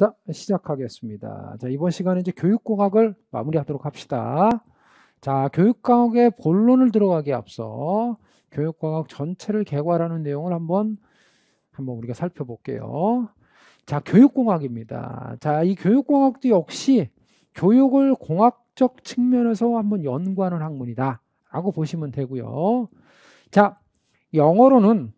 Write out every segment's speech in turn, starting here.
자, 시작하겠습니다. 자, 이번 시간에 이제 교육공학을 마무리하도록 합시다. 자, 교육과학의 본론을 들어가기에 앞서 교육과학 전체를 개괄하는 내용을 한번 한번 우리가 살펴볼게요. 자, 교육공학입니다. 자, 이 교육공학도 역시 교육을 공학적 측면에서 한번 연구하는 학문이다. 라고 보시면 되고요. 자, 영어로는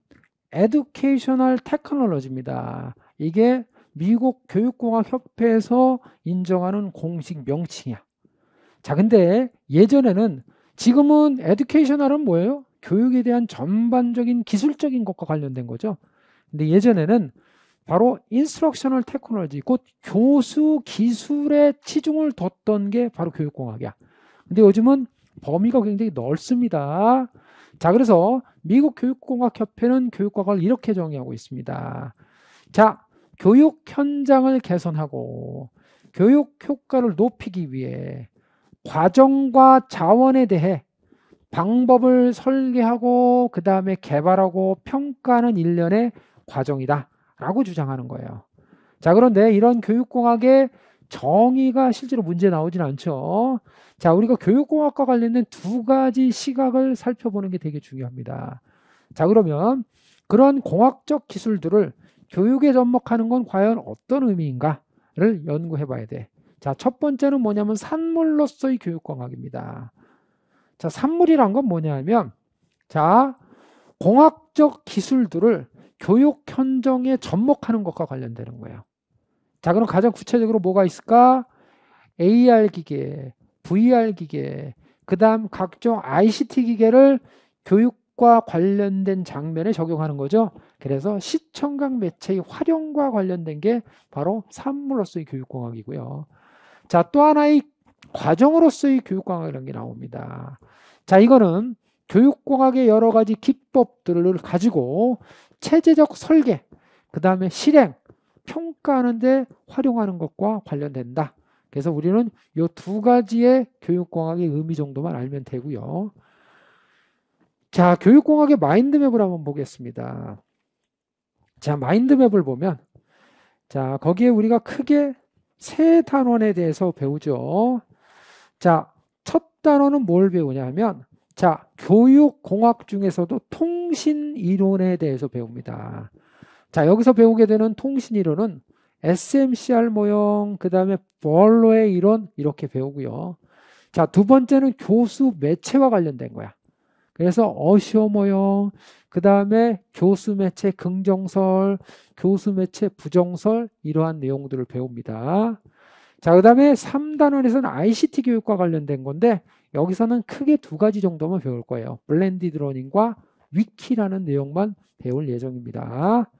educational technology입니다. 이게 미국 교육공학협회에서 인정하는 공식 명칭이야. 자, 근데 예전에는 지금은 에듀케이셔널은 뭐예요? 교육에 대한 전반적인 기술적인 것과 관련된 거죠. 근데 예전에는 바로 인스트럭셔널 테크놀로지, 곧 교수 기술에 치중을 뒀던 게 바로 교육공학이야. 근데 요즘은 범위가 굉장히 넓습니다. 자, 그래서 미국 교육공학협회는 교육과학을 이렇게 정의하고 있습니다. 자, 교육 현장을 개선하고 교육 효과를 높이기 위해 과정과 자원에 대해 방법을 설계하고 그 다음에 개발하고 평가하는 일련의 과정이다 라고 주장하는 거예요. 자 그런데 이런 교육공학의 정의가 실제로 문제 나오진 않죠. 자 우리가 교육공학과 관련된 두 가지 시각을 살펴보는 게 되게 중요합니다. 자 그러면 그런 공학적 기술들을 교육에 접목하는 건 과연 어떤 의미인가를 연구해 봐야 돼. 자, 첫 번째는 뭐냐면 산물로서의 교육공학입니다. 자, 산물이란 건 뭐냐면 자, 공학적 기술들을 교육 현장에 접목하는 것과 관련되는 거예요. 자, 그럼 가장 구체적으로 뭐가 있을까? AR 기계, VR 기계, 그다음 각종 ICT 기계를 교육 과 관련된 장면에 적용하는 거죠. 그래서 시청각 매체의 활용과 관련된 게 바로 산물로서의 교육공학이고요. 자, 또 하나의 과정으로서의 교육공학이라는 게 나옵니다. 자, 이거는 교육공학의 여러 가지 기법들을 가지고 체제적 설계, 그 다음에 실행, 평가하는데 활용하는 것과 관련된다. 그래서 우리는 이 두 가지의 교육공학의 의미 정도만 알면 되고요. 자, 교육공학의 마인드맵을 한번 보겠습니다. 자, 마인드맵을 보면, 자, 거기에 우리가 크게 세 단원에 대해서 배우죠. 자, 첫 단원은 뭘 배우냐 하면, 자, 교육공학 중에서도 통신이론에 대해서 배웁니다. 자, 여기서 배우게 되는 통신이론은 SMCR 모형, 그 다음에 벌로의 이론, 이렇게 배우고요. 자, 두 번째는 교수 매체와 관련된 거야. 그래서 어시어 모형, 그 다음에 교수 매체 긍정설, 교수 매체 부정설 이러한 내용들을 배웁니다. 자, 그 다음에 3단원에서는 ICT 교육과 관련된 건데 여기서는 크게 두 가지 정도만 배울 거예요. 블렌디드 러닝과 위키라는 내용만 배울 예정입니다.